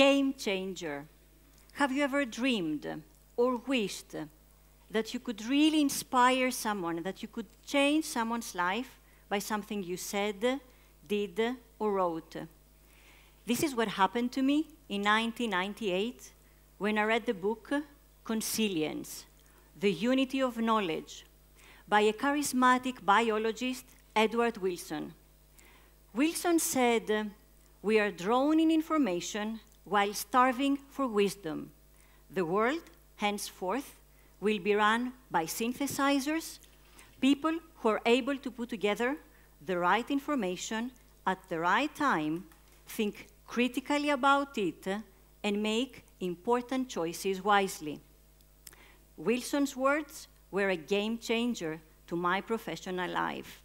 game changer. Have you ever dreamed or wished that you could really inspire someone, that you could change someone's life by something you said, did, or wrote? This is what happened to me in 1998 when I read the book Consilience, The Unity of Knowledge by a charismatic biologist, Edward Wilson. Wilson said, we are drawn in information while starving for wisdom. The world, henceforth, will be run by synthesizers, people who are able to put together the right information at the right time, think critically about it, and make important choices wisely. Wilson's words were a game changer to my professional life.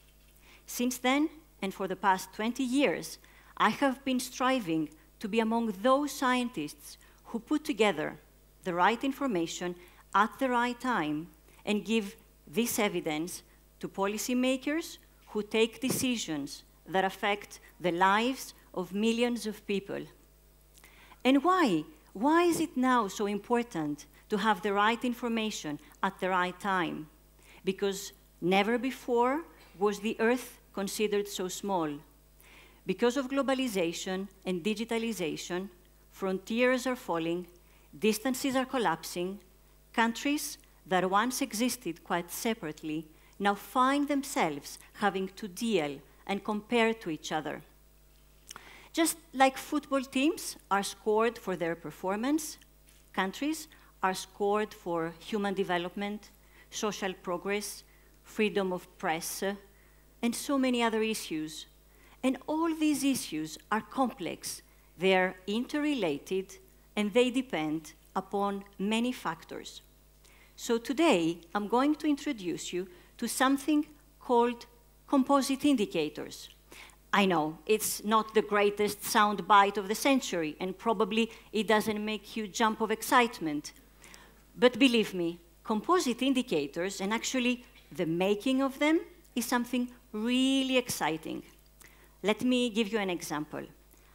Since then, and for the past 20 years, I have been striving to be among those scientists who put together the right information at the right time and give this evidence to policymakers who take decisions that affect the lives of millions of people. And why? Why is it now so important to have the right information at the right time? Because never before was the Earth considered so small. Because of globalization and digitalization, frontiers are falling, distances are collapsing, countries that once existed quite separately now find themselves having to deal and compare to each other. Just like football teams are scored for their performance, countries are scored for human development, social progress, freedom of press, and so many other issues and all these issues are complex, they are interrelated, and they depend upon many factors. So today, I'm going to introduce you to something called composite indicators. I know, it's not the greatest soundbite of the century, and probably it doesn't make you jump of excitement. But believe me, composite indicators, and actually the making of them, is something really exciting. Let me give you an example.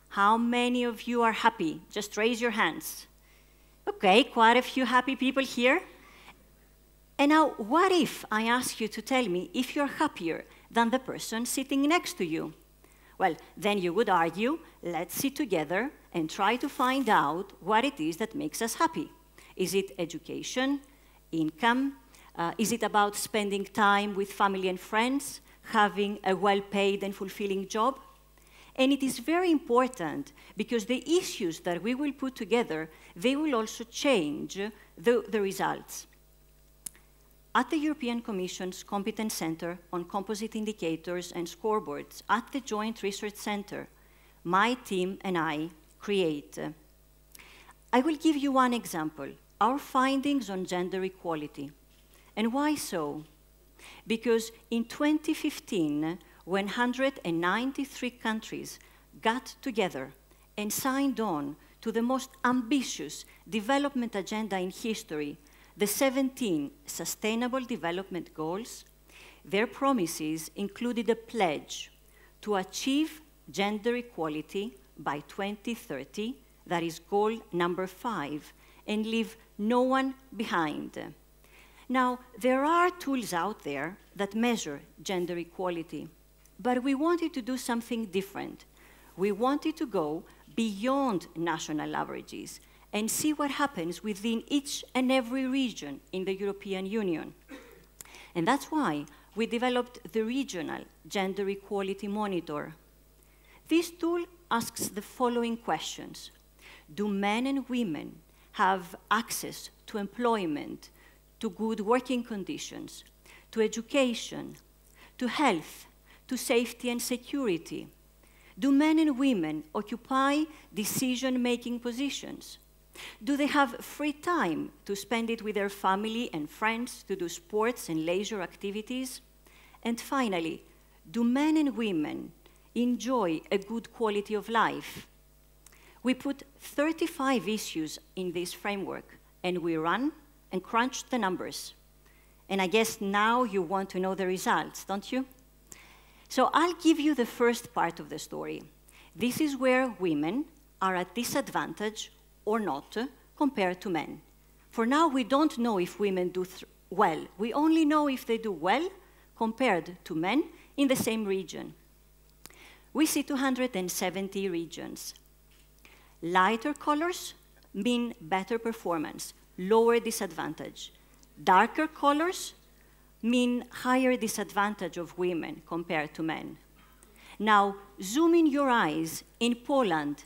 How many of you are happy? Just raise your hands. Okay, quite a few happy people here. And now, what if I ask you to tell me if you're happier than the person sitting next to you? Well, then you would argue, let's sit together and try to find out what it is that makes us happy. Is it education, income? Uh, is it about spending time with family and friends? having a well-paid and fulfilling job. And it is very important because the issues that we will put together, they will also change the, the results. At the European Commission's Competence Center on Composite Indicators and Scoreboards at the Joint Research Center, my team and I create. I will give you one example, our findings on gender equality. And why so? Because in 2015, 193 countries got together and signed on to the most ambitious development agenda in history, the 17 Sustainable Development Goals. Their promises included a pledge to achieve gender equality by 2030, that is goal number five, and leave no one behind. Now, there are tools out there that measure gender equality, but we wanted to do something different. We wanted to go beyond national averages and see what happens within each and every region in the European Union. And that's why we developed the Regional Gender Equality Monitor. This tool asks the following questions. Do men and women have access to employment, to good working conditions, to education, to health, to safety and security? Do men and women occupy decision making positions? Do they have free time to spend it with their family and friends to do sports and leisure activities? And finally, do men and women enjoy a good quality of life? We put 35 issues in this framework and we run and crunched the numbers. And I guess now you want to know the results, don't you? So I'll give you the first part of the story. This is where women are at disadvantage or not compared to men. For now, we don't know if women do well. We only know if they do well compared to men in the same region. We see 270 regions. Lighter colors mean better performance lower disadvantage. Darker colors mean higher disadvantage of women compared to men. Now, zoom in your eyes in Poland.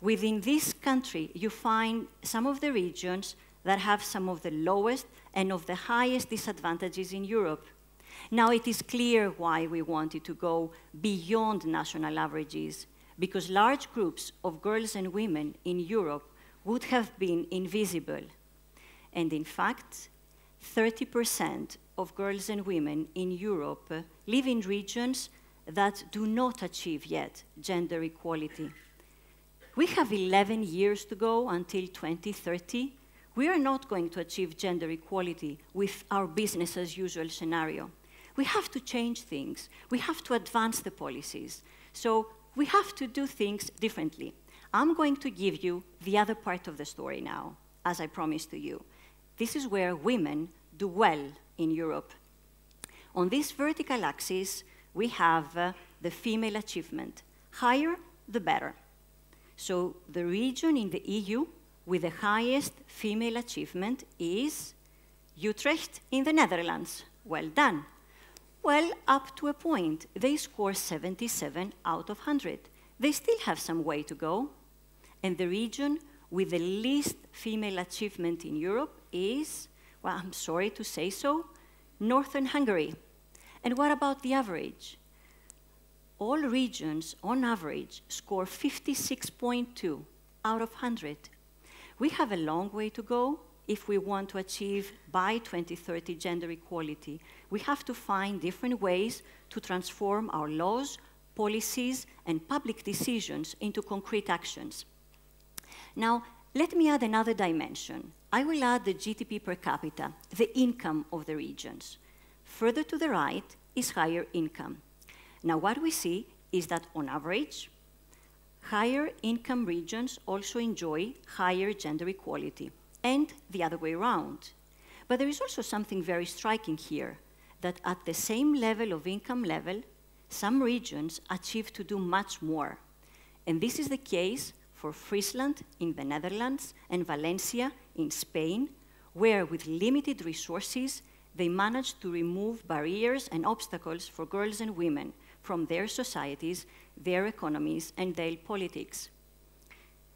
Within this country, you find some of the regions that have some of the lowest and of the highest disadvantages in Europe. Now it is clear why we wanted to go beyond national averages, because large groups of girls and women in Europe would have been invisible. And in fact, 30% of girls and women in Europe live in regions that do not achieve yet gender equality. We have 11 years to go until 2030. We are not going to achieve gender equality with our business as usual scenario. We have to change things. We have to advance the policies. So we have to do things differently. I'm going to give you the other part of the story now, as I promised to you. This is where women do well in Europe. On this vertical axis, we have uh, the female achievement. Higher, the better. So the region in the EU with the highest female achievement is Utrecht in the Netherlands. Well done. Well, up to a point, they score 77 out of 100. They still have some way to go. And the region with the least female achievement in Europe is, well, I'm sorry to say so, Northern Hungary. And what about the average? All regions, on average, score 56.2 out of 100. We have a long way to go if we want to achieve by 2030 gender equality. We have to find different ways to transform our laws, policies, and public decisions into concrete actions. Now, let me add another dimension. I will add the GDP per capita, the income of the regions. Further to the right is higher income. Now, what we see is that on average, higher income regions also enjoy higher gender equality, and the other way around. But there is also something very striking here that at the same level of income level, some regions achieve to do much more. And this is the case for Friesland in the Netherlands and Valencia in Spain, where with limited resources, they managed to remove barriers and obstacles for girls and women from their societies, their economies, and their politics.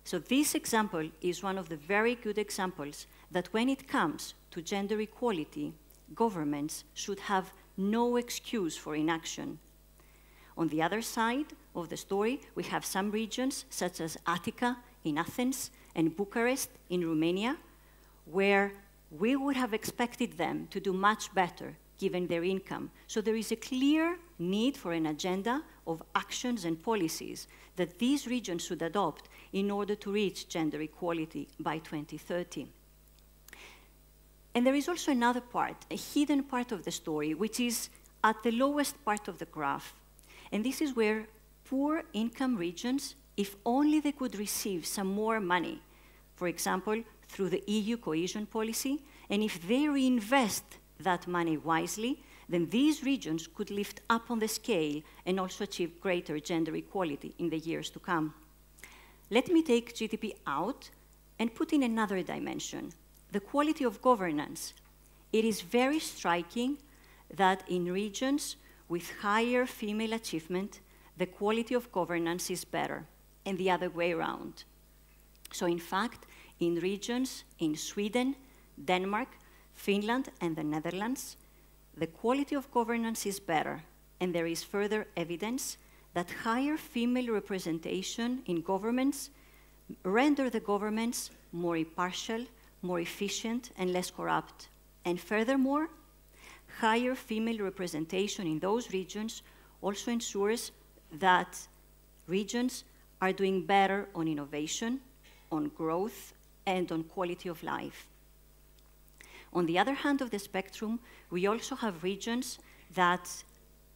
So this example is one of the very good examples that when it comes to gender equality, governments should have no excuse for inaction on the other side of the story, we have some regions, such as Attica in Athens and Bucharest in Romania, where we would have expected them to do much better given their income. So there is a clear need for an agenda of actions and policies that these regions should adopt in order to reach gender equality by 2030. And there is also another part, a hidden part of the story, which is at the lowest part of the graph, and this is where poor income regions, if only they could receive some more money, for example, through the EU cohesion policy, and if they reinvest that money wisely, then these regions could lift up on the scale and also achieve greater gender equality in the years to come. Let me take GDP out and put in another dimension, the quality of governance. It is very striking that in regions with higher female achievement, the quality of governance is better, and the other way around. So in fact, in regions in Sweden, Denmark, Finland, and the Netherlands, the quality of governance is better, and there is further evidence that higher female representation in governments render the governments more impartial, more efficient, and less corrupt. And furthermore, higher female representation in those regions also ensures that regions are doing better on innovation, on growth, and on quality of life. On the other hand of the spectrum, we also have regions that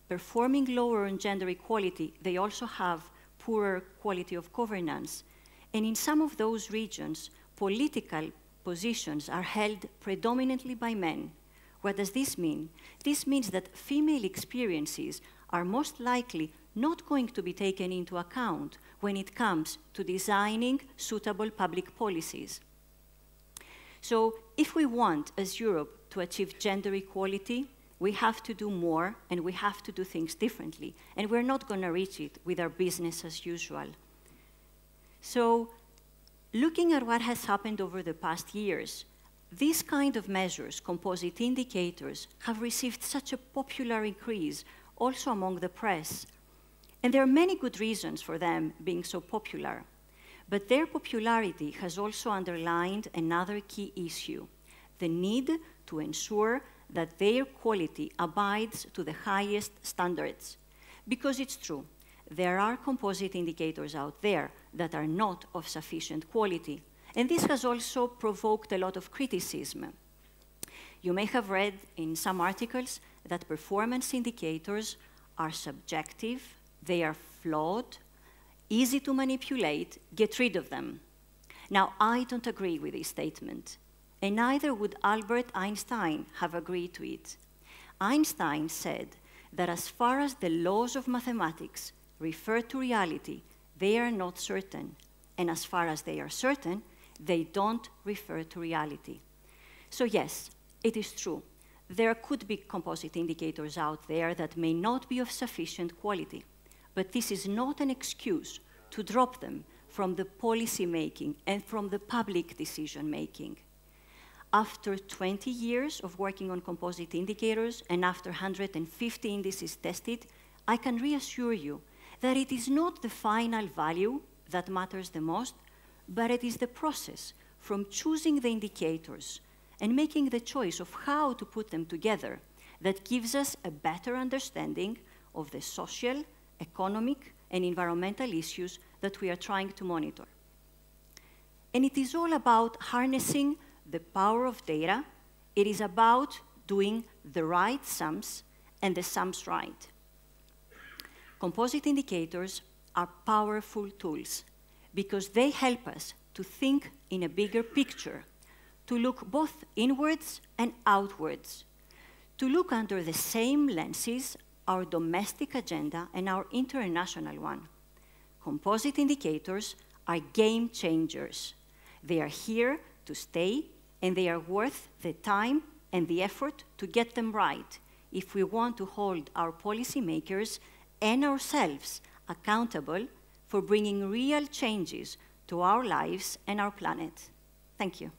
performing lower on gender equality, they also have poorer quality of governance. And in some of those regions, political positions are held predominantly by men, what does this mean? This means that female experiences are most likely not going to be taken into account when it comes to designing suitable public policies. So if we want, as Europe, to achieve gender equality, we have to do more and we have to do things differently. And we're not going to reach it with our business as usual. So looking at what has happened over the past years, these kind of measures, composite indicators, have received such a popular increase also among the press, and there are many good reasons for them being so popular. But their popularity has also underlined another key issue, the need to ensure that their quality abides to the highest standards. Because it's true, there are composite indicators out there that are not of sufficient quality, and this has also provoked a lot of criticism. You may have read in some articles that performance indicators are subjective, they are flawed, easy to manipulate, get rid of them. Now, I don't agree with this statement, and neither would Albert Einstein have agreed to it. Einstein said that as far as the laws of mathematics refer to reality, they are not certain, and as far as they are certain, they don't refer to reality. So yes, it is true. There could be composite indicators out there that may not be of sufficient quality, but this is not an excuse to drop them from the policy making and from the public decision making. After 20 years of working on composite indicators and after 150 indices tested, I can reassure you that it is not the final value that matters the most, but it is the process from choosing the indicators and making the choice of how to put them together that gives us a better understanding of the social, economic, and environmental issues that we are trying to monitor. And it is all about harnessing the power of data. It is about doing the right sums and the sums right. Composite indicators are powerful tools because they help us to think in a bigger picture, to look both inwards and outwards, to look under the same lenses our domestic agenda and our international one. Composite indicators are game changers. They are here to stay, and they are worth the time and the effort to get them right if we want to hold our policymakers and ourselves accountable for bringing real changes to our lives and our planet. Thank you.